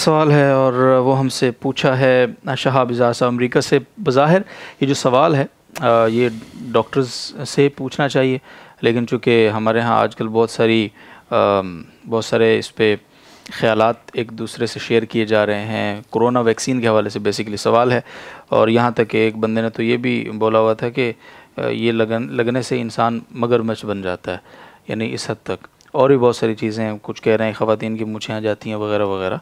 सवाल है और वो हमसे पूछा है शहाब इजार साहब अमरीका से बज़ाहिर ये जो सवाल है ये डॉक्टर्स से पूछना चाहिए लेकिन चूँकि हमारे यहाँ आजकल बहुत सारी बहुत सारे इस पर ख्याल एक दूसरे से शेयर किए जा रहे हैं कोरोना वैक्सीन के हवाले से बेसिकली सवाल है और यहाँ तक एक बंदे ने तो ये भी बोला हुआ था कि ये लगन लगने से इंसान मगरमच्छ बन जाता है यानी इस हद तक और भी बहुत सारी चीज़ें कुछ कह रहे हैं ख़वान की मुछें आ जाती हैं वगैरह वगैरह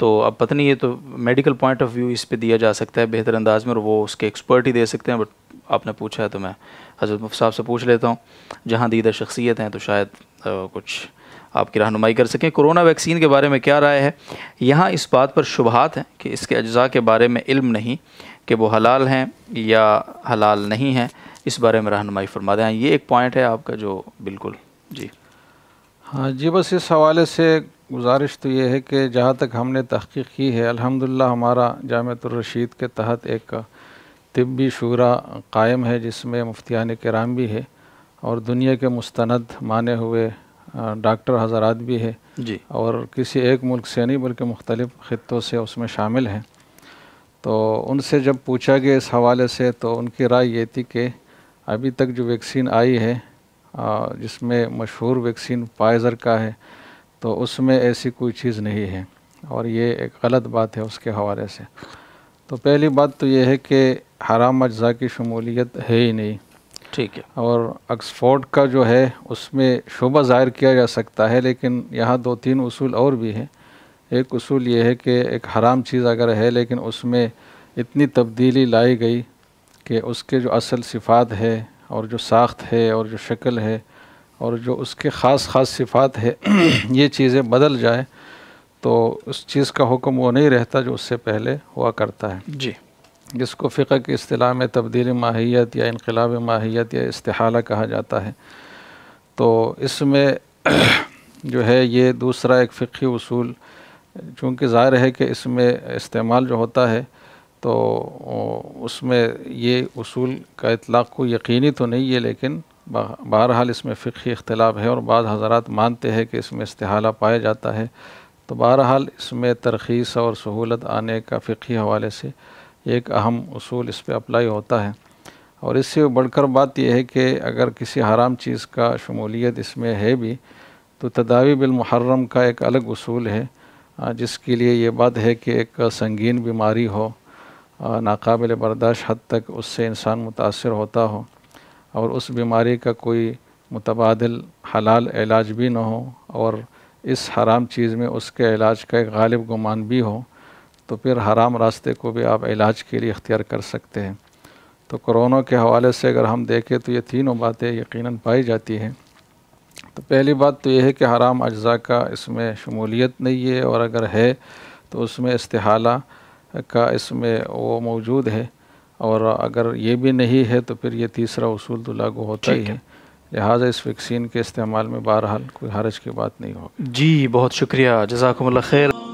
तो अब पता नहीं ये तो मेडिकल पॉइंट ऑफ व्यू इस पर दिया जा सकता है बेहतर अंदाज में और वो उसके एक्सपर्ट ही दे सकते हैं बट आपने पूछा है तो मैं हजरत मुफ्त साहब से पूछ लेता हूँ जहाँ दीदा शख्सियत हैं तो शायद आ, कुछ आपकी रहनुमाई कर सकें कोरोना वैक्सीन के बारे में क्या राय है यहाँ इस बात पर शुभात हैं कि इसके अज्जा के बारे में इल्म नहीं कि वो हलाल हैं या हलाल नहीं हैं इस बारे में रहनुमाई फरमा दें हाँ, ये एक पॉइंट है आपका जो बिल्कुल जी हाँ जी बस इस हवाले से गुजारिश तो ये है कि जहाँ तक हमने तहकीक की है अल्हम्दुलिल्लाह हमारा जामतरशीद के तहत एक तबी शूरा कायम है जिसमें मुफ्तियान कराम भी है और दुनिया के मुस्ंद माने हुए डॉक्टर हजरात भी है जी और किसी एक मुल्क से नहीं बल्कि मुख्तलिफ़ ख़ों से उसमें शामिल हैं तो उनसे जब पूछा गया इस हवाले से तो उनकी राय ये थी कि अभी तक जो वैक्सीन आई है जिसमें मशहूर वैक्सीन फाइज़र का है तो उसमें ऐसी कोई चीज़ नहीं है और ये एक गलत बात है उसके हवाले से तो पहली बात तो ये है कि हराम अज्जा की शमूलियत है ही नहीं ठीक है और ऑक्सफोर्ड का जो है उसमें शोबा ज़ाहिर किया जा सकता है लेकिन यहाँ दो तीन उसूल और भी हैं एक उसूल ये है कि एक हराम चीज़ अगर है लेकिन उसमें इतनी तब्दीली लाई गई कि उसके जो असल सिफात है और जो साख्त है और जो शक्ल है और जो उसके ख़ास ख़ास सिफात है ये चीज़ें बदल जाए तो उस चीज़ का हुक्म वो नहीं रहता जो उससे पहले हुआ करता है जी जिसको फ़िक़ की असलाह में तब्दील माहियत या इनकलाब माहियत या इस्तेहाला कहा जाता है तो इसमें जो है ये दूसरा एक फ़िकी असूल चूँकि ज़ाहिर है कि इसमें इस्तेमाल जो होता है तो उसमें ये असूल का इतलाक़ को यकीनी तो नहीं है लेकिन बहरहाल इसमें फ़िकी इख्तलाफ है और बाद हजरात मानते हैं कि इसमें इस्तेहाला पाया जाता है तो बहरहाल इसमें तरखीस और सहूलत आने का फ़िकी हवाले से एक अहम असूल इस पर अप्लाई होता है और इससे बढ़कर बात यह है कि अगर किसी हराम चीज़ का शमूलियत इसमें है भी तो तदावी बिलमहर्रम का एक अलग असूल है जिसके लिए ये बात है कि एक संगीन बीमारी हो नाकबिल बर्दाश्त हद तक उससे इंसान मुतासर होता हो और उस बीमारी का कोई मुतबादल हलाल इलाज भी ना हो और इस हराम चीज़ में उसके इलाज का एक गालिब गुमान भी हो तो फिर हराम रास्ते को भी आप इलाज के लिए अख्तियार कर सकते हैं तो कोरोना के हवाले से अगर हम देखें तो ये तीनों बातें यकीनन पाई जाती हैं तो पहली बात तो यह है कि हराम अज्जा का इसमें शमूलियत नहीं है और अगर है तो उसमें इस्तेहाला का इसमें वो मौजूद है और अगर ये भी नहीं है तो फिर ये तीसरा उसूल तो लागू होता ही है, लिहाजा इस वैक्सीन के इस्तेमाल में बहरहाल कोई हारज की बात नहीं होगी जी बहुत शुक्रिया जजाकमल खैर